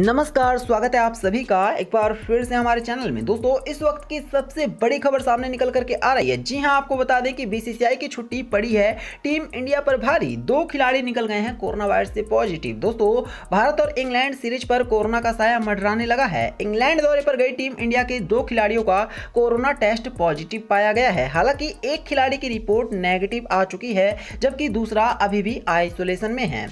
नमस्कार स्वागत है आप सभी का एक बार फिर से हमारे चैनल में दोस्तों इस वक्त की सबसे बड़ी खबर सामने निकल करके आ रही है जी हां आपको बता दें कि बीसीसीआई की छुट्टी पड़ी है टीम इंडिया पर भारी दो खिलाड़ी निकल गए हैं कोरोना वायरस से पॉजिटिव दोस्तों भारत और इंग्लैंड सीरीज पर कोरोना का साया मडराने लगा है इंग्लैंड दौरे पर गई टीम इंडिया के दो खिलाड़ियों का कोरोना टेस्ट पॉजिटिव पाया गया है हालांकि एक खिलाड़ी की रिपोर्ट नेगेटिव आ चुकी है जबकि दूसरा अभी भी आइसोलेशन में है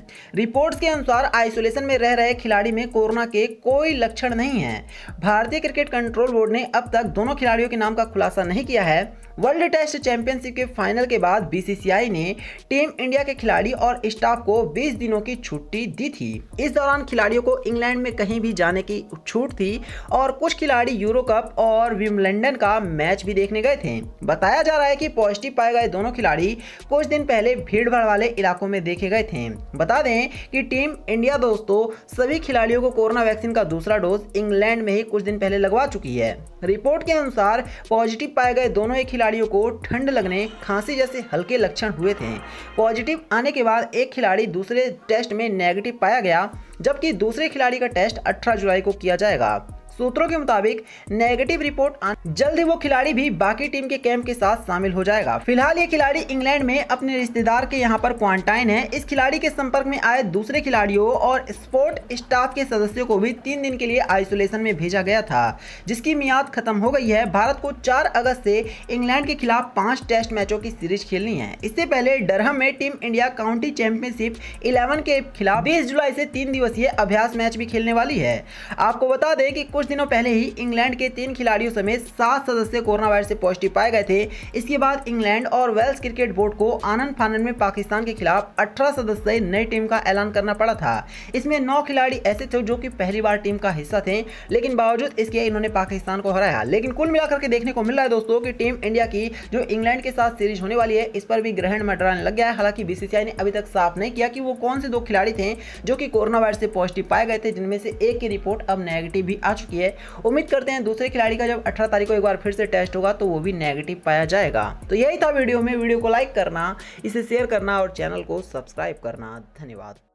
रिपोर्ट के अनुसार आइसोलेशन में रह रहे खिलाड़ी में कोरोना कोरोना के कोई लक्षण नहीं है भारतीय क्रिकेट कंट्रोल बोर्ड ने अब तक दोनों खिलाड़ियों के नाम का खुलासा नहीं किया है वर्ल्ड टेस्ट चैंपियनशिप के फाइनल के बाद बीसीसीआई ने टीम इंडिया के खिलाड़ी और स्टाफ को 20 दिनों की छुट्टी दी थी इस दौरान खिलाड़ियों को इंग्लैंड में कहीं भी जाने की छूट थी और कुछ खिलाड़ी यूरो कप और विमलंडन का मैच भी देखने गए थे बताया जा रहा है कि पॉजिटिव पाए गए दोनों खिलाड़ी कुछ दिन पहले भीड़ भाड़ वाले इलाकों में देखे गए थे बता दें कि टीम इंडिया दोस्तों सभी खिलाड़ियों को कोरोना वैक्सीन का दूसरा डोज इंग्लैंड में ही कुछ दिन पहले लगवा चुकी है रिपोर्ट के अनुसार पॉजिटिव पाए गए दोनों ही खिलाड़ियों को ठंड लगने खांसी जैसे हल्के लक्षण हुए थे पॉजिटिव आने के बाद एक खिलाड़ी दूसरे टेस्ट में नेगेटिव पाया गया जबकि दूसरे खिलाड़ी का टेस्ट 18 जुलाई को किया जाएगा सूत्रों के मुताबिक नेगेटिव रिपोर्ट जल्द ही वो खिलाड़ी भी बाकी टीम के कैंप के साथ शामिल हो जाएगा फिलहाल ये खिलाड़ी इंग्लैंड में अपने रिश्तेदार के यहाँ पर क्वारंटाइन है इस खिलाड़ी के संपर्क में आए दूसरे खिलाड़ियों और स्पोर्ट स्टाफ के सदस्यों को भी तीन दिन के लिए आइसोलेशन में भेजा गया था जिसकी मियाद खत्म हो गई है भारत को चार अगस्त से इंग्लैंड के खिलाफ पांच टेस्ट मैचों की सीरीज खेलनी है इससे पहले डरहम में team India county championship eleven के खिलाफ बीस जुलाई से तीन दिवसीय अभ्यास मैच भी खेलने वाली है आपको बता दें कि कुछ कुछ दिनों पहले ही इंग्लैंड के तीन खिलाड़ियों समेत सात सदस्य कोरोना वायरस से पॉजिटिव पाए गए थे इसके बाद इंग्लैंड और वेल्स क्रिकेट बोर्ड को आनंद फानंद में पाकिस्तान के खिलाफ अठारह सदस्य नई टीम का ऐलान करना पड़ा था इसमें नौ खिलाड़ी ऐसे थे जो कि पहली बार टीम का हिस्सा थे लेकिन बावजूद इसके इन्होंने पाकिस्तान को हराया लेकिन कुल मिलाकर के देखने को मिल रहा है दोस्तों की टीम इंडिया की जो इंग्लैंड के साथ सीरीज होने वाली है इस पर भी ग्रहण मटराने लग गया है हालांकि बीसीसीआई ने अभी तक साफ नहीं किया कि वो कौन से दो खिलाड़ी थे जो कि कोरोना वायरस से पॉजिटिव पाए गए थे जिनमें से एक की रिपोर्ट अब नेगेटिव भी आ चुकी की है उम्मीद करते हैं दूसरे खिलाड़ी का जब अठारह तारीख को एक बार फिर से टेस्ट होगा तो वो भी नेगेटिव पाया जाएगा तो यही था वीडियो में वीडियो को लाइक करना इसे शेयर करना और चैनल को सब्सक्राइब करना धन्यवाद